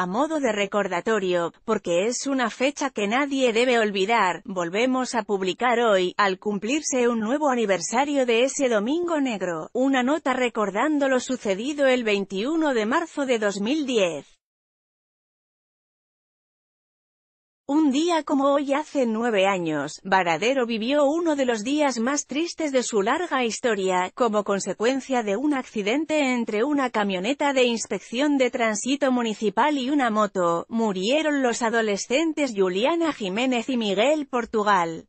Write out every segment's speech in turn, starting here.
a modo de recordatorio, porque es una fecha que nadie debe olvidar, volvemos a publicar hoy, al cumplirse un nuevo aniversario de ese Domingo Negro, una nota recordando lo sucedido el 21 de marzo de 2010. Un día como hoy hace nueve años, Varadero vivió uno de los días más tristes de su larga historia, como consecuencia de un accidente entre una camioneta de inspección de tránsito municipal y una moto, murieron los adolescentes Juliana Jiménez y Miguel Portugal.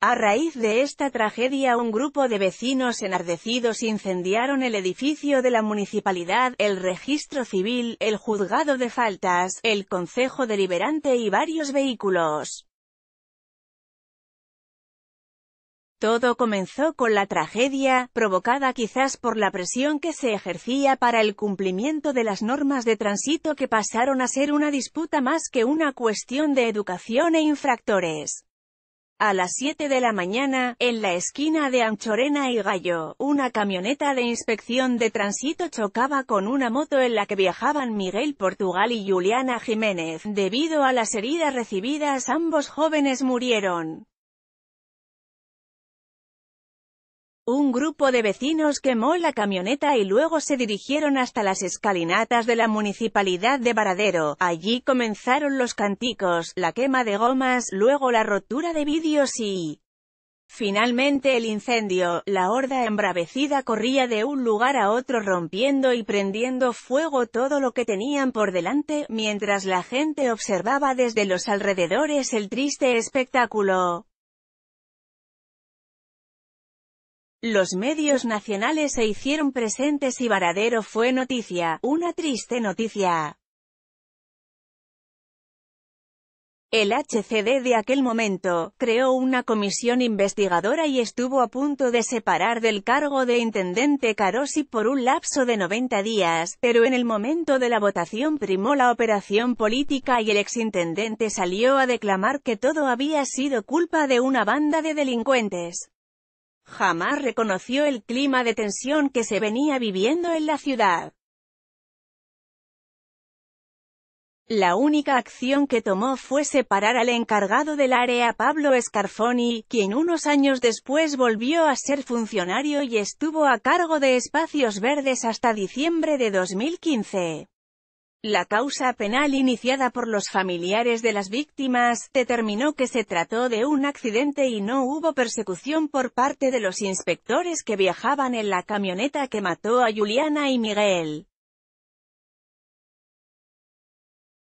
A raíz de esta tragedia un grupo de vecinos enardecidos incendiaron el edificio de la municipalidad, el registro civil, el juzgado de faltas, el concejo deliberante y varios vehículos. Todo comenzó con la tragedia, provocada quizás por la presión que se ejercía para el cumplimiento de las normas de tránsito que pasaron a ser una disputa más que una cuestión de educación e infractores. A las 7 de la mañana, en la esquina de Anchorena y Gallo, una camioneta de inspección de tránsito chocaba con una moto en la que viajaban Miguel Portugal y Juliana Jiménez. Debido a las heridas recibidas ambos jóvenes murieron. Un grupo de vecinos quemó la camioneta y luego se dirigieron hasta las escalinatas de la municipalidad de Varadero. Allí comenzaron los canticos, la quema de gomas, luego la rotura de vídeos y... Finalmente el incendio, la horda embravecida corría de un lugar a otro rompiendo y prendiendo fuego todo lo que tenían por delante, mientras la gente observaba desde los alrededores el triste espectáculo. Los medios nacionales se hicieron presentes y Varadero fue noticia, una triste noticia. El HCD de aquel momento, creó una comisión investigadora y estuvo a punto de separar del cargo de intendente Carosi por un lapso de 90 días, pero en el momento de la votación primó la operación política y el exintendente salió a declamar que todo había sido culpa de una banda de delincuentes jamás reconoció el clima de tensión que se venía viviendo en la ciudad. La única acción que tomó fue separar al encargado del área Pablo Scarfoni, quien unos años después volvió a ser funcionario y estuvo a cargo de Espacios Verdes hasta diciembre de 2015. La causa penal iniciada por los familiares de las víctimas, determinó que se trató de un accidente y no hubo persecución por parte de los inspectores que viajaban en la camioneta que mató a Juliana y Miguel.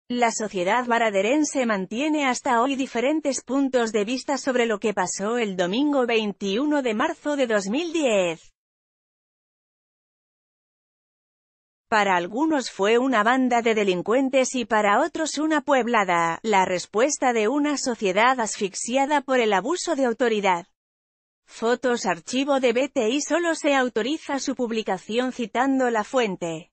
La sociedad baraderense mantiene hasta hoy diferentes puntos de vista sobre lo que pasó el domingo 21 de marzo de 2010. Para algunos fue una banda de delincuentes y para otros una pueblada, la respuesta de una sociedad asfixiada por el abuso de autoridad. Fotos Archivo de BTI solo se autoriza su publicación citando la fuente.